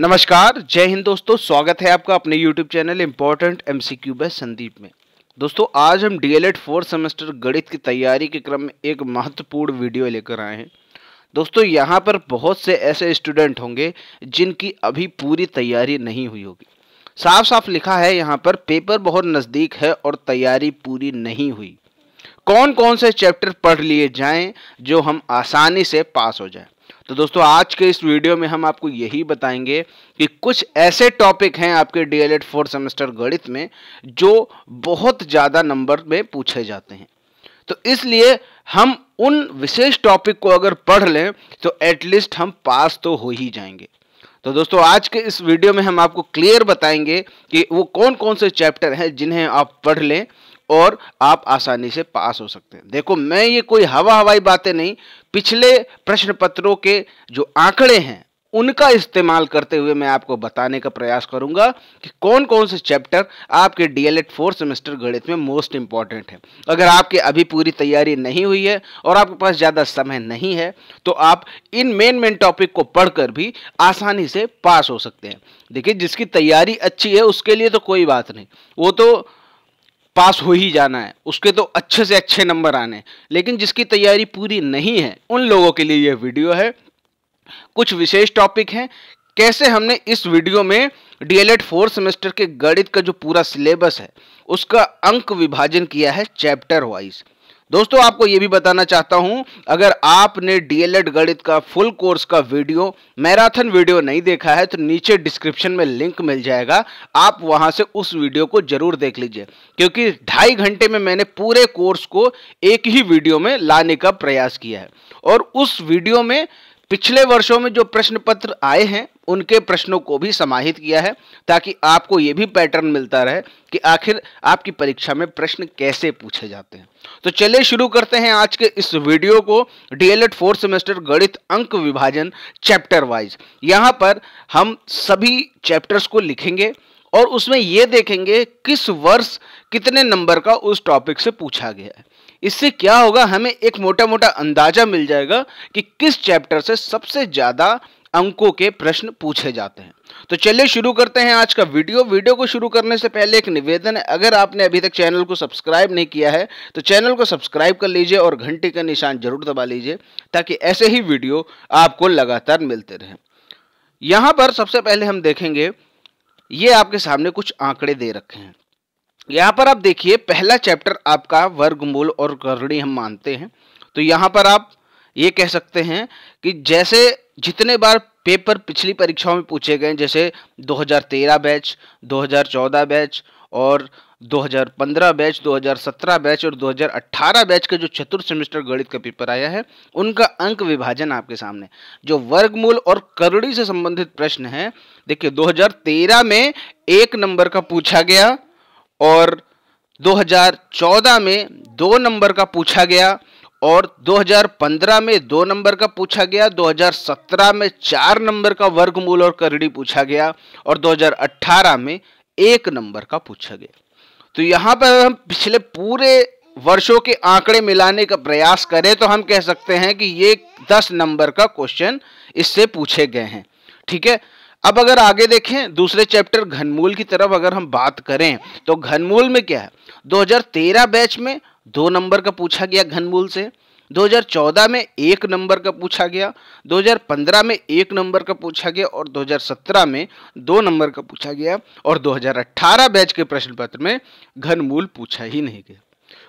नमस्कार जय हिंद दोस्तों स्वागत है आपका अपने YouTube channel important M C Q by Sandeep में दोस्तों आज हम D L Ed fourth semester गणित की तैयारी के क्रम में एक महत्वपूर्ण वीडियो लेकर आए हैं दोस्तों यहाँ पर बहुत से ऐसे स्टूडेंट होंगे जिनकी अभी पूरी तैयारी नहीं हुई होगी साफ साफ लिखा है यहाँ पर पेपर बहुत नज़दीक है और तैयारी पूरी नहीं हुई कौन कौन से चैप्टर पढ़ लिए जाएँ जो हम आसानी से पास हो जाए तो दोस्तों आज के इस वीडियो में हम आपको यही बताएंगे कि कुछ ऐसे टॉपिक हैं आपके डी एल फोर्थ सेमेस्टर गणित में जो बहुत ज़्यादा नंबर में पूछे जाते हैं तो इसलिए हम उन विशेष टॉपिक को अगर पढ़ लें तो एटलीस्ट हम पास तो हो ही जाएंगे तो दोस्तों आज के इस वीडियो में हम आपको क्लियर बताएंगे कि वो कौन कौन से चैप्टर हैं जिन्हें आप पढ़ लें और आप आसानी से पास हो सकते हैं देखो मैं ये कोई हवा हवाई बातें नहीं पिछले प्रश्न पत्रों के जो आंकड़े हैं उनका इस्तेमाल करते हुए मैं आपको बताने का प्रयास करूंगा कि कौन कौन से चैप्टर आपके डीएलएड फोर्थ सेमेस्टर गणित में मोस्ट इंपॉर्टेंट है अगर आपके अभी पूरी तैयारी नहीं हुई है और आपके पास ज़्यादा समय नहीं है तो आप इन मेन मेन टॉपिक को पढ़कर भी आसानी से पास हो सकते हैं देखिए जिसकी तैयारी अच्छी है उसके लिए तो कोई बात नहीं वो तो पास हो ही जाना है उसके तो अच्छे से अच्छे नंबर आने लेकिन जिसकी तैयारी पूरी नहीं है उन लोगों के लिए यह वीडियो है कुछ विशेष टॉपिक हैं कैसे हमने इस वीडियो में डीएलएड फोर्थ सेमेस्टर के गणित का जो पूरा सिलेबस है उसका अंक विभाजन किया है चैप्टर वाइज दोस्तों आपको ये भी बताना चाहता हूं अगर आपने डीएलएड गणित का फुल कोर्स का वीडियो मैराथन वीडियो नहीं देखा है तो नीचे डिस्क्रिप्शन में लिंक मिल जाएगा आप वहां से उस वीडियो को जरूर देख लीजिए क्योंकि ढाई घंटे में मैंने पूरे कोर्स को एक ही वीडियो में लाने का प्रयास किया है और उस वीडियो में पिछले वर्षों में जो प्रश्न पत्र आए हैं उनके प्रश्नों को भी समाहित किया है ताकि आपको ये भी पैटर्न मिलता रहे कि आखिर आपकी परीक्षा में प्रश्न कैसे पूछे जाते हैं तो चलिए शुरू करते हैं आज के इस वीडियो को डीएलएड फोर्थ सेमेस्टर गणित अंक विभाजन चैप्टर वाइज यहाँ पर हम सभी चैप्टर्स को लिखेंगे और उसमें ये देखेंगे किस वर्ष कितने नंबर का उस टॉपिक से पूछा गया है इससे क्या होगा हमें एक मोटा मोटा अंदाजा मिल जाएगा कि किस चैप्टर से सबसे ज़्यादा अंकों के प्रश्न पूछे जाते हैं तो चलिए शुरू करते हैं आज का वीडियो वीडियो को शुरू करने से पहले एक निवेदन है अगर आपने अभी तक चैनल को सब्सक्राइब नहीं किया है तो चैनल को सब्सक्राइब कर लीजिए और घंटी का निशान जरूर दबा लीजिए ताकि ऐसे ही वीडियो आपको लगातार मिलते रहे यहां पर सबसे पहले हम देखेंगे ये आपके सामने कुछ आंकड़े दे रखे हैं यहाँ पर आप देखिए पहला चैप्टर आपका वर्गमूल और करणी हम मानते हैं तो यहाँ पर आप ये कह सकते हैं कि जैसे जितने बार पेपर पिछली परीक्षाओं में पूछे गए जैसे 2013 बैच 2014 बैच और 2015 बैच 2017 बैच और 2018 बैच के जो चतुर्थ सेमेस्टर गणित का पेपर आया है उनका अंक विभाजन आपके सामने जो वर्गमूल और करड़ी से संबंधित प्रश्न है देखिए 2013 में एक नंबर का पूछा गया और 2014 में दो नंबर का पूछा गया और 2015 में दो नंबर का पूछा गया 2017 में चार नंबर का वर्गमूल और करड़ी पूछा गया और 2018 में एक नंबर का पूछा गया तो यहाँ पर हम पिछले पूरे वर्षों के आंकड़े मिलाने का प्रयास करें तो हम कह सकते हैं कि ये दस नंबर का क्वेश्चन इससे पूछे गए हैं ठीक है अब अगर आगे देखें दूसरे चैप्टर घनमूल की तरफ अगर हम बात करें तो घनमूल में क्या है 2013 बैच में दो नंबर का पूछा गया घनमूल से 2014 में एक नंबर का पूछा गया 2015 में एक नंबर का पूछा गया और 2017 में दो नंबर का पूछा गया और 2018 बैच के प्रश्न पत्र में घनमूल पूछा ही नहीं गया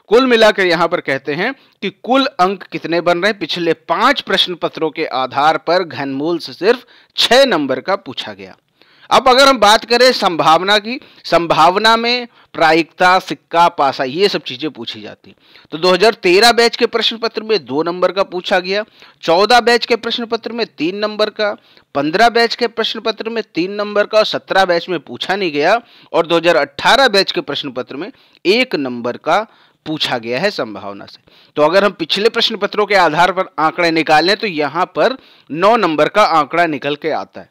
कुल मिलाकर यहां पर कहते हैं कि कुल अंक कितने बन रहे पिछले पांच प्रश्न पत्रों के आधार पर घनमूल से सिर्फ छह नंबर का पूछा गया अब अगर हम बात करें संभावना की संभावना में प्रायिकता सिक्का पासा ये सब चीज़ें पूछी जाती तो 2013 बैच के प्रश्न पत्र में दो नंबर का पूछा गया 14 बैच के प्रश्न पत्र में तीन नंबर का 15 बैच के प्रश्न पत्र में तीन नंबर का और 17 बैच में पूछा नहीं गया और 2018 बैच के प्रश्न पत्र में एक नंबर का पूछा गया है संभावना से तो अगर हम पिछले प्रश्न पत्रों के आधार पर आंकड़े निकालें तो यहां पर नौ नंबर का आंकड़ा निकल के आता है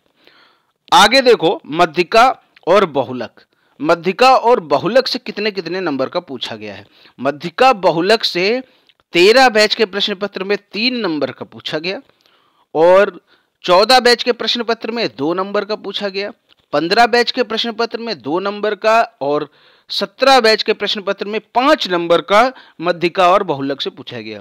आगे देखो मध्यिका और बहुलक मध्यिका और बहुलक से कितने कितने नंबर का पूछा गया है मध्यिका बहुलक से तेरह बैच के प्रश्न पत्र में तीन नंबर का पूछा गया और चौदह बैच के प्रश्न पत्र में दो नंबर का पूछा गया पंद्रह बैच के प्रश्न पत्र में दो नंबर का और सत्रह बैच के प्रश्न पत्र में पांच नंबर का मध्यिका और बहुलक से पूछा गया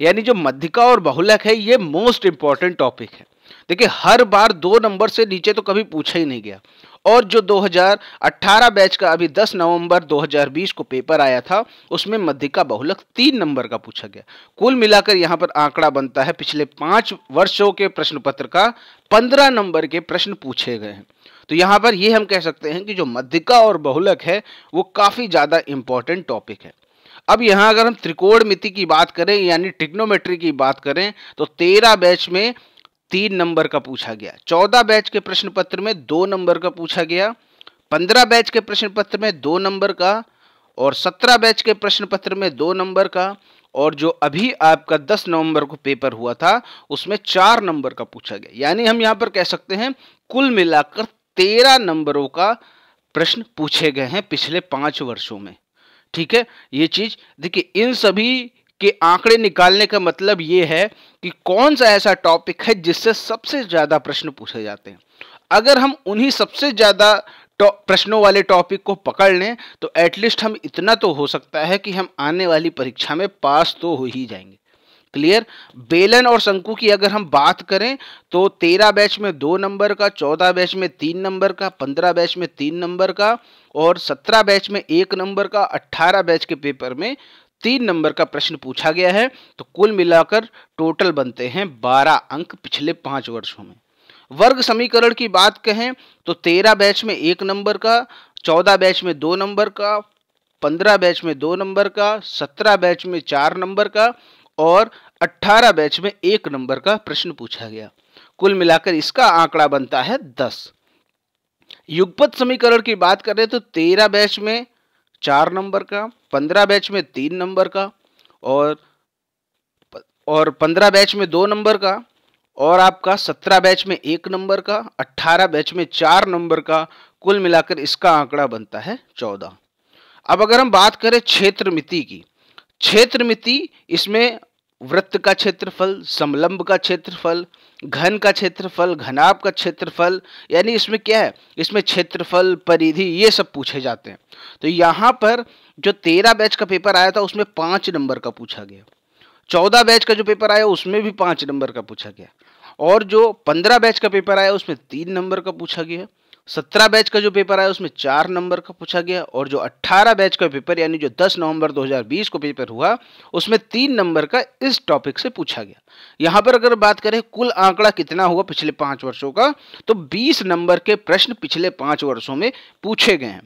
यानी जो मध्यिका और बहुलक है ये मोस्ट इंपॉर्टेंट टॉपिक है देखिए हर बार दो नंबर से नीचे तो कभी पूछा ही नहीं गया और जो 2018 बैच का अभी 10 नवंबर 2020 को पेपर आया था उसमें मध्य का बहुलक तीन नंबर का पूछा गया कुल मिलाकर यहाँ पर आंकड़ा बनता है पिछले पाँच वर्षों के प्रश्न पत्र का पंद्रह नंबर के प्रश्न पूछे गए हैं तो यहाँ पर ये हम कह सकते हैं कि जो मध्यिका और बहुलक है वो काफ़ी ज़्यादा इंपॉर्टेंट टॉपिक है अब यहाँ अगर हम त्रिकोणमिति की बात करें यानी टिक्नोमेट्री की बात करें तो तेरह बैच में तीन नंबर का पूछा गया चौदह बैच के प्रश्न पत्र में दो नंबर का पूछा गया पंद्रह बैच के प्रश्न पत्र में दो नंबर का और सत्रह बैच के प्रश्न पत्र में दो नंबर का और जो अभी आपका 10 नवंबर को पेपर हुआ था उसमें चार नंबर का पूछा गया यानी हम यहां पर कह सकते हैं कुल मिलाकर तेरह नंबरों का प्रश्न पूछे गए हैं पिछले पांच वर्षों में ठीक है ये चीज़ देखिए इन सभी कि आंकड़े निकालने का मतलब ये है कि कौन सा ऐसा टॉपिक है जिससे सबसे ज़्यादा प्रश्न पूछे जाते हैं अगर हम उन्हीं सबसे ज़्यादा प्रश्नों वाले टॉपिक को पकड़ लें तो एटलीस्ट हम इतना तो हो सकता है कि हम आने वाली परीक्षा में पास तो हो ही जाएंगे क्लियर बेलन और शंकु की अगर हम बात करें तो तेरह बैच में दो नंबर का चौदह बैच में तीन नंबर का पंद्रह बैच में तीन नंबर का और सत्रह बैच में एक नंबर का अट्ठारह बैच के पेपर में तीन नंबर का प्रश्न पूछा गया है तो कुल मिलाकर टोटल बनते हैं बारह अंक पिछले पांच वर्षों में वर्ग समीकरण की बात कहें तो तेरह बैच में एक नंबर का चौदह बैच में दो नंबर का पंद्रह बैच में दो नंबर का सत्रह बैच में चार नंबर का और अट्ठारह बैच में एक नंबर का प्रश्न पूछा गया कुल मिलाकर इसका आंकड़ा बनता है दस युगपत समीकरण की बात करें तो तेरह बैच में चार नंबर का पंद्रह बैच में तीन नंबर का और और पंद्रह बैच में दो नंबर का और आपका सत्रह बैच में एक नंबर का अट्ठारह बैच में चार नंबर का कुल मिलाकर इसका आंकड़ा बनता है चौदह अब अगर हम बात करें क्षेत्र मिति की क्षेत्र मिति इसमें वृत्त का क्षेत्रफल समलंब का क्षेत्रफल घन का क्षेत्रफल घनाभ का क्षेत्रफल यानी इसमें क्या है इसमें क्षेत्रफल परिधि ये सब पूछे जाते हैं तो यहाँ पर जो तेरह बैच का पेपर आया था उसमें पाँच नंबर का पूछा गया चौदह बैच का जो पेपर आया उसमें भी पाँच नंबर का पूछा गया और जो पंद्रह बैच का पेपर आया उसमें तीन नंबर का पूछा गया सत्रह बैच का जो पेपर आया उसमें चार नंबर का पूछा गया और जो अट्ठारह बैच का पेपर यानी जो दस नवंबर 2020 को पेपर हुआ उसमें तीन नंबर का इस टॉपिक से पूछा गया यहां पर अगर बात करें कुल आंकड़ा कितना हुआ पिछले पांच वर्षों का तो बीस नंबर के प्रश्न पिछले पांच वर्षों में पूछे गए हैं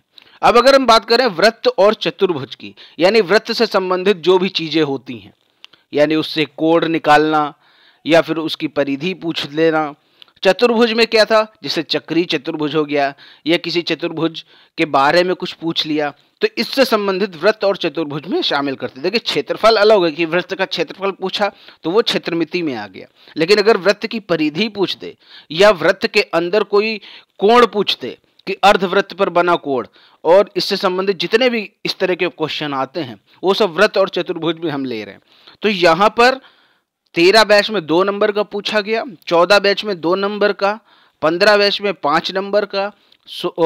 अब अगर हम बात करें व्रत और चतुर्भुज की यानी व्रत से संबंधित जो भी चीज़ें होती हैं यानी उससे कोड निकालना या फिर उसकी परिधि पूछ लेना चतुर्भुज में क्या था जिसे चक्री चतुर्भुज हो गया या किसी चतुर्भुज के बारे में कुछ पूछ लिया तो इससे संबंधित व्रत और चतुर्भुज में शामिल करते देखिए क्षेत्रफल अलग है कि व्रत का क्षेत्रफल पूछा तो वो क्षेत्रमिति में आ गया लेकिन अगर व्रत की परिधि पूछ दे या व्रत के अंदर कोई कोण पूछ दे कि अर्धव्रत पर बना कोण और इससे संबंधित जितने भी इस तरह के क्वेश्चन आते हैं वो सब व्रत और चतुर्भुज में हम ले रहे हैं तो यहाँ पर तेरह बैच में दो नंबर का पूछा गया चौदह बैच में दो नंबर का पंद्रह बैच में पाँच नंबर का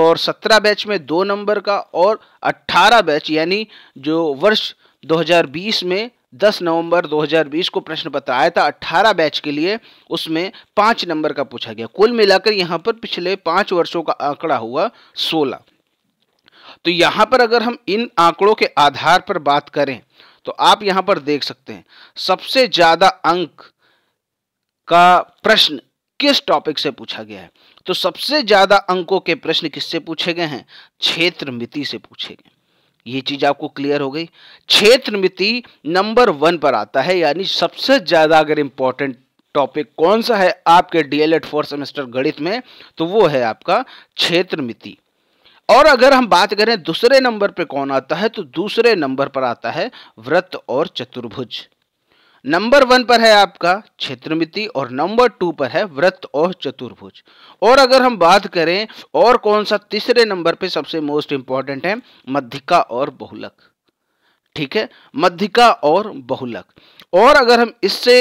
और सत्रह बैच में दो नंबर का और अट्ठारह बैच यानी जो वर्ष 2020 में 10 नवंबर 2020 को प्रश्न पत्र आया था 18 बैच के लिए उसमें पाँच नंबर का पूछा गया कुल मिलाकर यहाँ पर पिछले पाँच वर्षों का आंकड़ा हुआ 16 तो यहाँ पर अगर हम इन आंकड़ों के आधार पर बात करें तो आप यहां पर देख सकते हैं सबसे ज़्यादा अंक का प्रश्न किस टॉपिक से पूछा गया है तो सबसे ज़्यादा अंकों के प्रश्न किससे पूछे गए हैं क्षेत्र मिति से पूछे गए ये चीज आपको क्लियर हो गई क्षेत्र मिति नंबर वन पर आता है यानी सबसे ज़्यादा अगर इंपॉर्टेंट टॉपिक कौन सा है आपके डीएलएड फोर्थ सेमेस्टर गणित में तो वो है आपका क्षेत्र मिति और अगर हम बात करें दूसरे नंबर पर कौन आता है तो दूसरे नंबर पर आता है व्रत और चतुर्भुज नंबर वन पर है आपका क्षेत्रमिति और नंबर टू पर है व्रत और चतुर्भुज और अगर हम बात करें और कौन सा तीसरे नंबर पे सबसे मोस्ट इंपॉर्टेंट है मध्यिका और बहुलक ठीक है मध्यिका और बहुलक और अगर हम इससे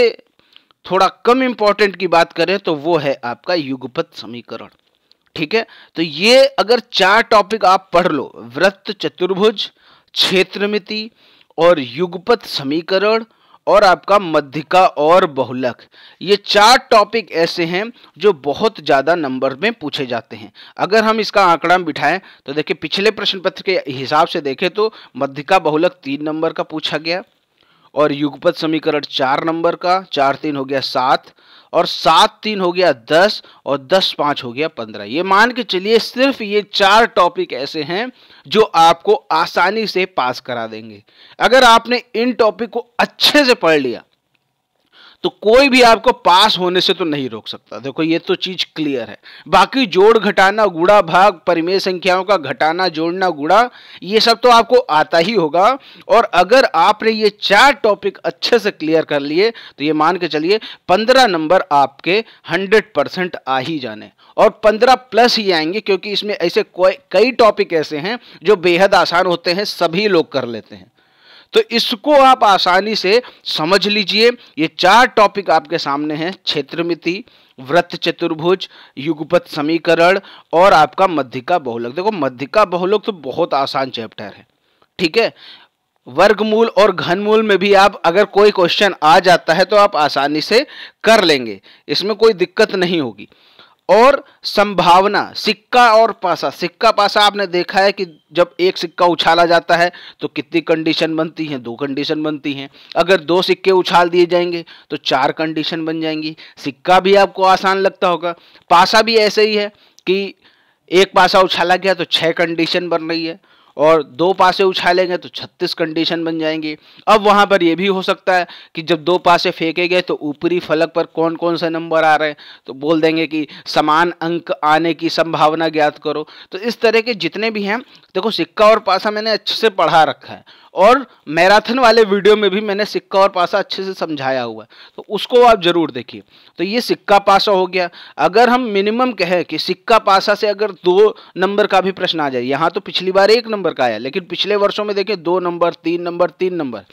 थोड़ा कम इंपॉर्टेंट की बात करें तो वो है आपका युगपत समीकरण ठीक है तो ये अगर चार टॉपिक आप पढ़ लो वृत्त चतुर्भुज क्षेत्रमिति और युगपथ समीकरण और आपका मध्यिका और बहुलक ये चार टॉपिक ऐसे हैं जो बहुत ज़्यादा नंबर में पूछे जाते हैं अगर हम इसका आंकड़ा बिठाएं तो देखिए पिछले प्रश्न पत्र के हिसाब से देखें तो मध्यिका बहुलक तीन नंबर का पूछा गया और युगपथ समीकरण चार नंबर का चार तीन हो गया सात और सात तीन हो गया दस और दस पाँच हो गया पंद्रह ये मान के चलिए सिर्फ ये चार टॉपिक ऐसे हैं जो आपको आसानी से पास करा देंगे अगर आपने इन टॉपिक को अच्छे से पढ़ लिया तो कोई भी आपको पास होने से तो नहीं रोक सकता देखो ये तो चीज क्लियर है बाकी जोड़ घटाना गुड़ा भाग परिमेय संख्याओं का घटाना जोड़ना गुड़ा ये सब तो आपको आता ही होगा और अगर आपने ये चार टॉपिक अच्छे से क्लियर कर लिए तो ये मान के चलिए पंद्रह नंबर आपके हंड्रेड परसेंट आ ही जाने और पंद्रह प्लस ही आएंगे क्योंकि इसमें ऐसे कई टॉपिक ऐसे हैं जो बेहद आसान होते हैं सभी लोग कर लेते हैं तो इसको आप आसानी से समझ लीजिए ये चार टॉपिक आपके सामने हैं क्षेत्रमिति व्रत चतुर्भुज युगपथ समीकरण और आपका मध्यिका बहुलक देखो मध्यिका बहुलक तो बहुत आसान चैप्टर है ठीक है वर्गमूल और घनमूल में भी आप अगर कोई क्वेश्चन आ जाता है तो आप आसानी से कर लेंगे इसमें कोई दिक्कत नहीं होगी और संभावना सिक्का और पासा सिक्का पासा आपने देखा है कि जब एक सिक्का उछाला जाता है तो कितनी कंडीशन बनती हैं दो कंडीशन बनती हैं अगर दो सिक्के उछाल दिए जाएंगे तो चार कंडीशन बन जाएंगी सिक्का भी आपको आसान लगता होगा पासा भी ऐसे ही है कि एक पासा उछाला गया तो छः कंडीशन बन रही है और दो पासे उछालेंगे तो छत्तीस कंडीशन बन जाएंगी अब वहाँ पर यह भी हो सकता है कि जब दो पासे फेंके गए तो ऊपरी फलक पर कौन कौन से नंबर आ रहे हैं तो बोल देंगे कि समान अंक आने की संभावना ज्ञात करो तो इस तरह के जितने भी हैं देखो सिक्का और पासा मैंने अच्छे से पढ़ा रखा है और मैराथन वाले वीडियो में भी मैंने सिक्का और पासा अच्छे से समझाया हुआ है तो उसको आप ज़रूर देखिए तो ये सिक्का पासा हो गया अगर हम मिनिमम कहें कि सिक्का पासा से अगर दो नंबर का भी प्रश्न आ जाए यहाँ तो पिछली बार एक नंबर का आया लेकिन पिछले वर्षों में देखें दो नंबर तीन नंबर तीन नंबर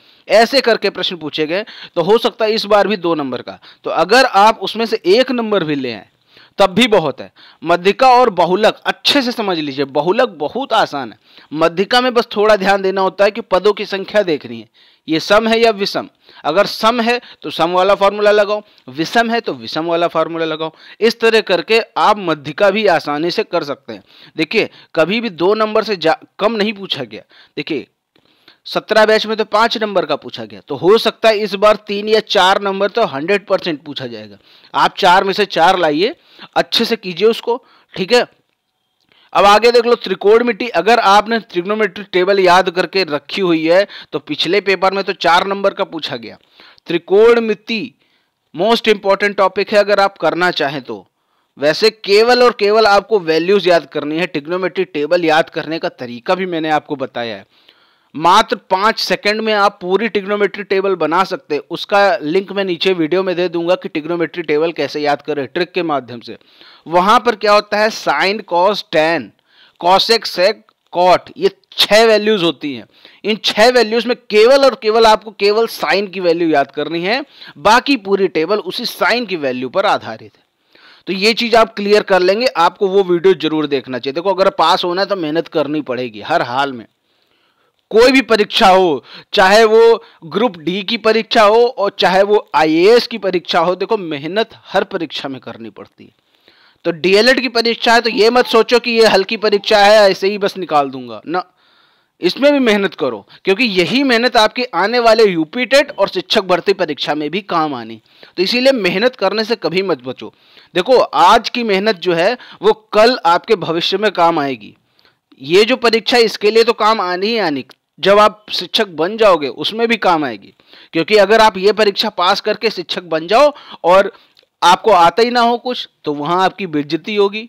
ऐसे करके प्रश्न पूछे गए तो हो सकता है इस बार भी दो नंबर का तो अगर आप उसमें से एक नंबर भी ले आए तब भी बहुत है मध्यिका और बहुलक अच्छे से समझ लीजिए बहुलक बहुत आसान है मध्यिका में बस थोड़ा ध्यान देना होता है कि पदों की संख्या देखनी है ये सम है या विषम अगर सम है तो सम वाला फार्मूला लगाओ विषम है तो विषम वाला फार्मूला लगाओ इस तरह करके आप मध्यिका भी आसानी से कर सकते हैं देखिए कभी भी दो नंबर से कम नहीं पूछा गया देखिए सत्रह बैच में तो पांच नंबर का पूछा गया तो हो सकता है इस बार तीन या चार नंबर तो हंड्रेड परसेंट पूछा जाएगा आप चार में से चार लाइए अच्छे से कीजिए उसको ठीक है अब आगे देख लो त्रिकोण मिट्टी अगर आपने त्रिग्नोमेट्री टेबल याद करके रखी हुई है तो पिछले पेपर में तो चार नंबर का पूछा गया त्रिकोण मिट्टी मोस्ट इंपॉर्टेंट टॉपिक है अगर आप करना चाहें तो वैसे केवल और केवल आपको वैल्यूज याद करनी है टिग्नोमेट्री टेबल याद करने का तरीका भी मैंने आपको बताया है मात्र पाँच सेकंड में आप पूरी टिग्नोमेट्री टेबल बना सकते हैं उसका लिंक मैं नीचे वीडियो में दे दूंगा कि टिग्नोमेट्री टेबल कैसे याद करें ट्रिक के माध्यम से वहाँ पर क्या होता है sine cos tan cosec sec cot ये छह वैल्यूज होती हैं इन छह वैल्यूज में केवल और केवल आपको केवल साइन की वैल्यू याद करनी है बाकी पूरी टेबल उसी साइन की वैल्यू पर आधारित है तो ये चीज़ आप क्लियर कर लेंगे आपको वो वीडियो जरूर देखना चाहिए देखो अगर पास होना है तो मेहनत करनी पड़ेगी हर हाल में कोई भी परीक्षा हो चाहे वो ग्रुप डी की परीक्षा हो और चाहे वो आईएएस की परीक्षा हो देखो मेहनत हर परीक्षा में करनी पड़ती है तो डीएलएड की परीक्षा है तो ये मत सोचो कि ये हल्की परीक्षा है ऐसे ही बस निकाल दूंगा ना इसमें भी मेहनत करो क्योंकि यही मेहनत आपके आने वाले यूपी टेट और शिक्षक भर्ती परीक्षा में भी काम आनी तो इसीलिए मेहनत करने से कभी मत बचो देखो आज की मेहनत जो है वो कल आपके भविष्य में काम आएगी ये जो परीक्षा इसके लिए तो काम आनी ही आनी जब आप शिक्षक बन जाओगे उसमें भी काम आएगी क्योंकि अगर आप ये परीक्षा पास करके शिक्षक बन जाओ और आपको आता ही ना हो कुछ तो वहाँ आपकी बेज्जती होगी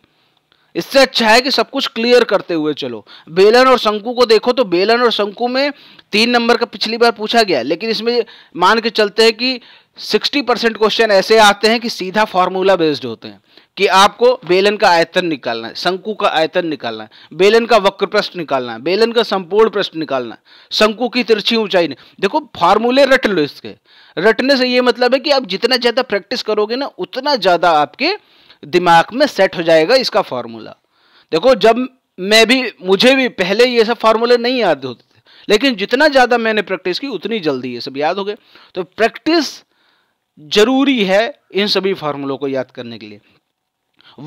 इससे अच्छा है कि सब कुछ क्लियर करते हुए चलो बेलन और शंकु को देखो तो बेलन और शंकु में तीन नंबर का पिछली बार पूछा गया लेकिन इसमें मान के चलते हैं कि 60 परसेंट क्वेश्चन ऐसे आते हैं कि सीधा फॉर्मूला बेस्ड होते हैं कि आपको बेलन का आयतन निकालना है शंकु का आयतन निकालना है बेलन का वक्र प्रश्न निकालना है बेलन का संपूर्ण प्रश्न निकालना है शंकु की तिरछी ऊंचाई ने देखो फार्मूले रट लो इसके रटने से ये मतलब है कि आप जितना ज़्यादा प्रैक्टिस करोगे ना उतना ज़्यादा आपके दिमाग में सेट हो जाएगा इसका फॉर्मूला देखो जब मैं भी मुझे भी पहले ये सब फार्मूले नहीं याद होते थे लेकिन जितना ज़्यादा मैंने प्रैक्टिस की उतनी जल्दी ये सब याद हो गए तो प्रैक्टिस जरूरी है इन सभी फार्मूलों को याद करने के लिए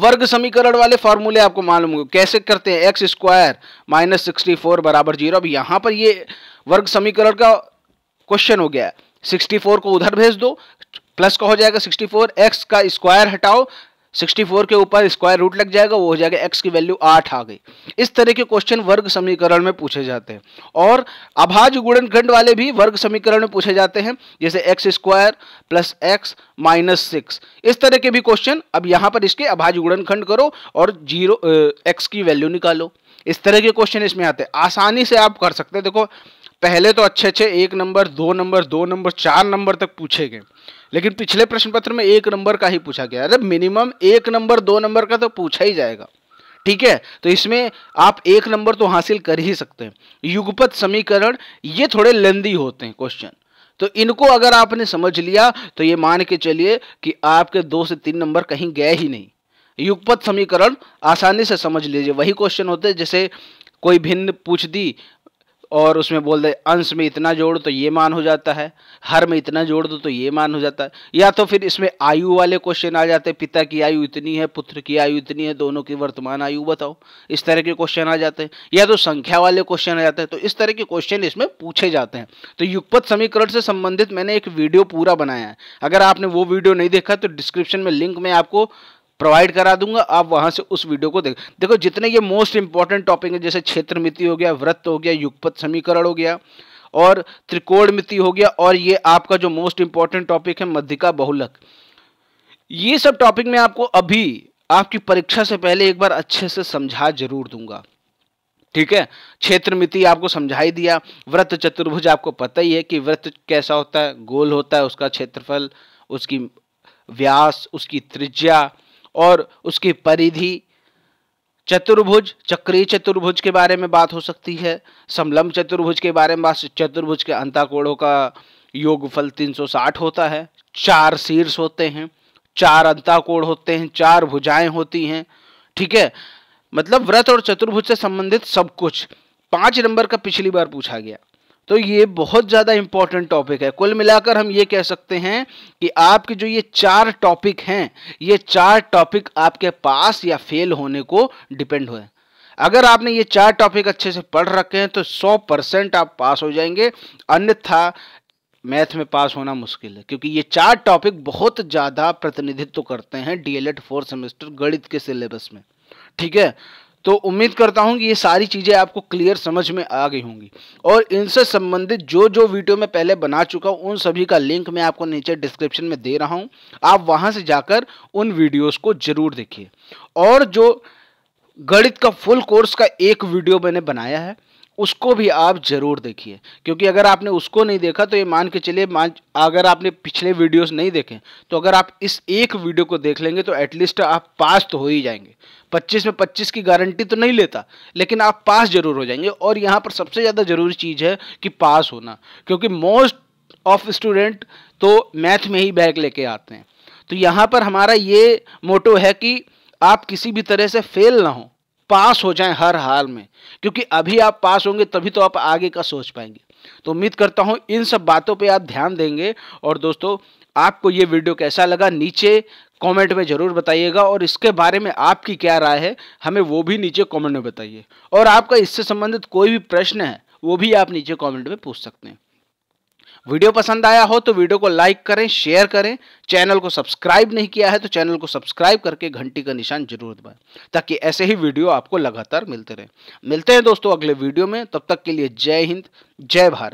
वर्ग समीकरण वाले फार्मूले आपको मालूम हो कैसे करते हैं x square minus sixty four बराबर जीरो अब यहाँ पर ये वर्ग समीकरण का क्वेश्चन हो गया है सिक्सटी फोर को उधर भेज दो प्लस का हो जाएगा सिक्सटी फोर एक्स का स्क्वायर हटाओ 64 के ऊपर स्क्वायर रूट लग जाएगा वो हो जाएगा एक्स की वैल्यू आठ आ गई इस तरह के क्वेश्चन वर्ग समीकरण में पूछे जाते हैं और अभाज्य गुणनखंड वाले भी वर्ग समीकरण में पूछे जाते हैं जैसे x square plus x minus six इस तरह के भी क्वेश्चन अब यहाँ पर इसके अभाज्य गुणनखंड करो और जीरो एक्स की वैल्यू निकालो इस तरह के क्वेश्चन इसमें आते हैं आसानी से आप कर सकते हैं देखो पहले तो अच्छे अच्छे एक नंबर दो नंबर दो नंबर चार नंबर तक पूछे गए लेकिन पिछले प्रश्न पत्र में एक नंबर का ही पूछा गया अरे मिनिमम एक नंबर दो नंबर का तो पूछा ही जाएगा ठीक है तो इसमें आप एक नंबर तो हासिल कर ही सकते हैं युगपत समीकरण ये थोड़े लेंदी होते हैं क्वेश्चन तो इनको अगर आपने समझ लिया तो ये मान के चलिए कि आपके दो से तीन नंबर कहीं गए ही नहीं युगपत समीकरण आसानी से समझ लीजिए वही क्वेश्चन होते हैं जैसे कोई भिन्न पूछ दी और उसमें बोल दे अंश में इतना जोड़ तो ये मान हो जाता है हर में इतना जोड़ दो तो ये मान हो जाता है या तो फिर इसमें आयु वाले क्वेश्चन आ जाते हैं पिता की आयु इतनी है पुत्र की आयु इतनी है दोनों की वर्तमान आयु बताओ इस तरह के क्वेश्चन आ जाते हैं या तो संख्या वाले क्वेश्चन आ जाते हैं तो इस तरह के क्वेश्चन इसमें पूछे जाते हैं तो युगपथ समीकरण से संबंधित मैंने एक वीडियो पूरा बनाया है अगर आपने वो वीडियो नहीं देखा तो डिस्क्रिप्शन में लिंक में आपको प्रोवाइड करा दूंगा आप वहां से उस वीडियो को देख देखो जितने ये मोस्ट इंपॉर्टेंट टॉपिक है जैसे क्षेत्र मिति हो गया व्रत हो गया युगपथ समीकरण हो गया और त्रिकोण मिति हो गया और ये आपका जो मोस्ट इंपॉर्टेंट टॉपिक है मध्यिका बहुलक ये सब टॉपिक में आपको अभी आपकी परीक्षा से पहले एक बार अच्छे से समझा जरूर दूंगा ठीक है क्षेत्र मिति आपको समझाई दिया व्रत चतुर्भुज आपको पता ही है कि व्रत कैसा होता है गोल होता है उसका क्षेत्रफल उसकी व्यास उसकी त्रिज्या और उसकी परिधि चतुर्भुज चक्रीय चतुर्भुज के बारे में बात हो सकती है समलम चतुर्भुज के बारे में बात चतुर्भुज के अंताकोणों का योगफल 360 होता है चार शीर्ष होते हैं चार अंताकोण होते हैं चार भुजाएं होती हैं ठीक है मतलब व्रत और चतुर्भुज से संबंधित सब कुछ पांच नंबर का पिछली बार पूछा गया तो ये बहुत ज़्यादा इंपॉर्टेंट टॉपिक है कुल मिलाकर हम ये कह सकते हैं कि आपके जो ये चार टॉपिक हैं ये चार टॉपिक आपके पास या फेल होने को डिपेंड हुए अगर आपने ये चार टॉपिक अच्छे से पढ़ रखे हैं तो 100 परसेंट आप पास हो जाएंगे अन्यथा मैथ में पास होना मुश्किल है क्योंकि ये चार टॉपिक बहुत ज़्यादा प्रतिनिधित्व करते हैं डीएलएड फोर्थ सेमेस्टर गणित के सिलेबस में ठीक है तो उम्मीद करता हूं कि ये सारी चीज़ें आपको क्लियर समझ में आ गई होंगी और इनसे संबंधित जो जो वीडियो मैं पहले बना चुका हूं उन सभी का लिंक मैं आपको नीचे डिस्क्रिप्शन में दे रहा हूं आप वहां से जाकर उन वीडियोस को ज़रूर देखिए और जो गणित का फुल कोर्स का एक वीडियो मैंने बनाया है उसको भी आप ज़रूर देखिए क्योंकि अगर आपने उसको नहीं देखा तो ये मान के चलिए मान अगर आपने पिछले वीडियोस नहीं देखे तो अगर आप इस एक वीडियो को देख लेंगे तो एटलीस्ट आप पास तो हो ही जाएंगे 25 में 25 की गारंटी तो नहीं लेता लेकिन आप पास ज़रूर हो जाएंगे और यहाँ पर सबसे ज़्यादा ज़रूरी चीज़ है कि पास होना क्योंकि मोस्ट ऑफ स्टूडेंट तो मैथ में ही बैग लेके आते हैं तो यहाँ पर हमारा ये मोटो है कि आप किसी भी तरह से फेल ना हो पास हो जाएं हर हाल में क्योंकि अभी आप पास होंगे तभी तो आप आगे का सोच पाएंगे तो उम्मीद करता हूँ इन सब बातों पे आप ध्यान देंगे और दोस्तों आपको ये वीडियो कैसा लगा नीचे कमेंट में ज़रूर बताइएगा और इसके बारे में आपकी क्या राय है हमें वो भी नीचे कमेंट में बताइए और आपका इससे संबंधित कोई भी प्रश्न है वो भी आप नीचे कॉमेंट में पूछ सकते हैं वीडियो पसंद आया हो तो वीडियो को लाइक करें शेयर करें चैनल को सब्सक्राइब नहीं किया है तो चैनल को सब्सक्राइब करके घंटी का निशान जरूर दबाएं ताकि ऐसे ही वीडियो आपको लगातार मिलते रहे मिलते हैं दोस्तों अगले वीडियो में तब तक के लिए जय हिंद जय भारत